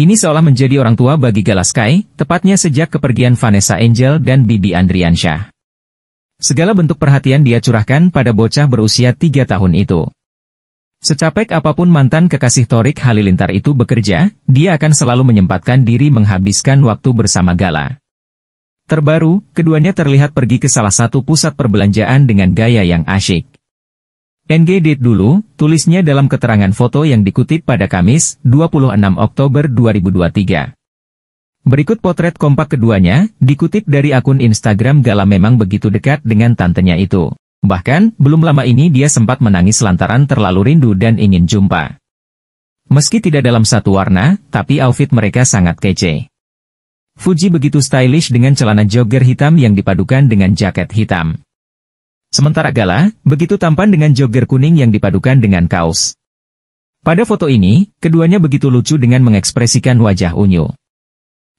Kini seolah menjadi orang tua bagi Galaskai, tepatnya sejak kepergian Vanessa Angel dan Bibi Andriansyah. Segala bentuk perhatian dia curahkan pada bocah berusia tiga tahun itu. Secapek apapun mantan kekasih Torik Halilintar itu bekerja, dia akan selalu menyempatkan diri menghabiskan waktu bersama Gala. Terbaru, keduanya terlihat pergi ke salah satu pusat perbelanjaan dengan gaya yang asyik. NG did dulu, tulisnya dalam keterangan foto yang dikutip pada Kamis, 26 Oktober 2023. Berikut potret kompak keduanya, dikutip dari akun Instagram Gala memang begitu dekat dengan tantenya itu. Bahkan, belum lama ini dia sempat menangis lantaran terlalu rindu dan ingin jumpa. Meski tidak dalam satu warna, tapi outfit mereka sangat kece. Fuji begitu stylish dengan celana jogger hitam yang dipadukan dengan jaket hitam. Sementara Gala, begitu tampan dengan jogger kuning yang dipadukan dengan kaos. Pada foto ini, keduanya begitu lucu dengan mengekspresikan wajah unyu.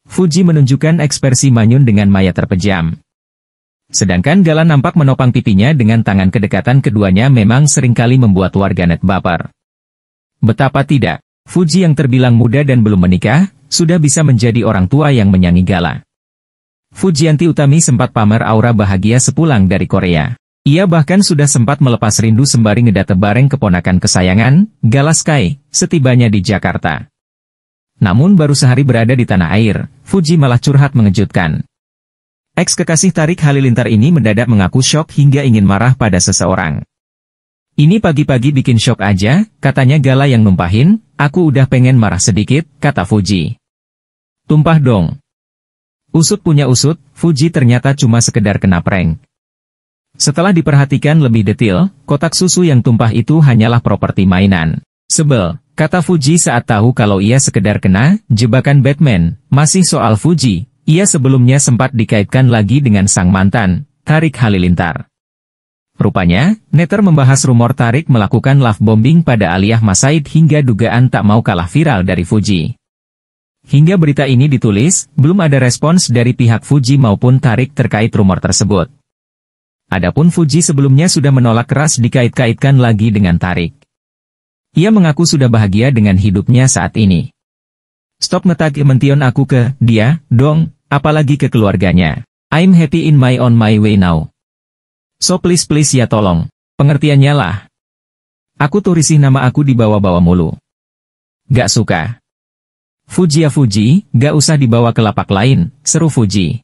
Fuji menunjukkan ekspresi manyun dengan maya terpejam. Sedangkan Gala nampak menopang pipinya dengan tangan kedekatan keduanya memang seringkali membuat warganet baper. Betapa tidak, Fuji yang terbilang muda dan belum menikah, sudah bisa menjadi orang tua yang menyanyi Gala. Fuji Fujianti Utami sempat pamer aura bahagia sepulang dari Korea. Ia bahkan sudah sempat melepas rindu sembari ngedate bareng keponakan kesayangan, Galaskai, setibanya di Jakarta. Namun baru sehari berada di tanah air, Fuji malah curhat mengejutkan. Ex kekasih Tarik Halilintar ini mendadak mengaku shock hingga ingin marah pada seseorang. Ini pagi-pagi bikin shock aja, katanya Gala yang numpahin, aku udah pengen marah sedikit, kata Fuji. Tumpah dong. Usut punya usut, Fuji ternyata cuma sekedar kena prank. Setelah diperhatikan lebih detail, kotak susu yang tumpah itu hanyalah properti mainan. Sebel, kata Fuji saat tahu kalau ia sekedar kena jebakan Batman. Masih soal Fuji, ia sebelumnya sempat dikaitkan lagi dengan sang mantan, Tarik Halilintar. Rupanya, Netter membahas rumor Tarik melakukan love bombing pada Aliyah Masaid hingga dugaan tak mau kalah viral dari Fuji. Hingga berita ini ditulis, belum ada respons dari pihak Fuji maupun Tarik terkait rumor tersebut. Adapun Fuji sebelumnya sudah menolak keras dikait-kaitkan lagi dengan Tarik. Ia mengaku sudah bahagia dengan hidupnya saat ini. Stop ngetag mention aku ke dia, dong, apalagi ke keluarganya. I'm happy in my own my way now. So please please ya tolong. Pengertiannya lah. Aku turisih nama aku di dibawa-bawa mulu. Gak suka. Fuji ya Fuji, gak usah dibawa ke lapak lain, seru Fuji.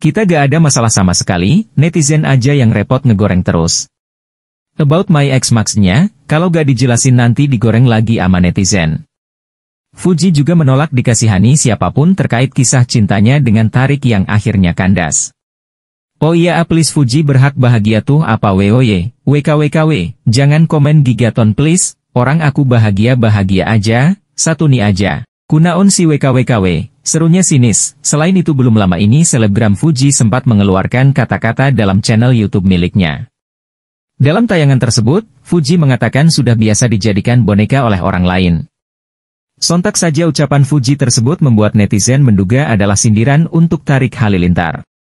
Kita gak ada masalah sama sekali, netizen aja yang repot ngegoreng terus. About my ex Max-nya, kalau gak dijelasin nanti digoreng lagi ama netizen. Fuji juga menolak dikasihani siapapun terkait kisah cintanya dengan tarik yang akhirnya kandas. Oh iya please Fuji berhak bahagia tuh apa woy, wkwkw, jangan komen gigaton please, orang aku bahagia-bahagia aja, satu nih aja. Kunaon si WKWKW, Serunya sinis, selain itu belum lama ini selebgram Fuji sempat mengeluarkan kata-kata dalam channel YouTube miliknya. Dalam tayangan tersebut, Fuji mengatakan sudah biasa dijadikan boneka oleh orang lain. Sontak saja ucapan Fuji tersebut membuat netizen menduga adalah sindiran untuk Tarik Halilintar.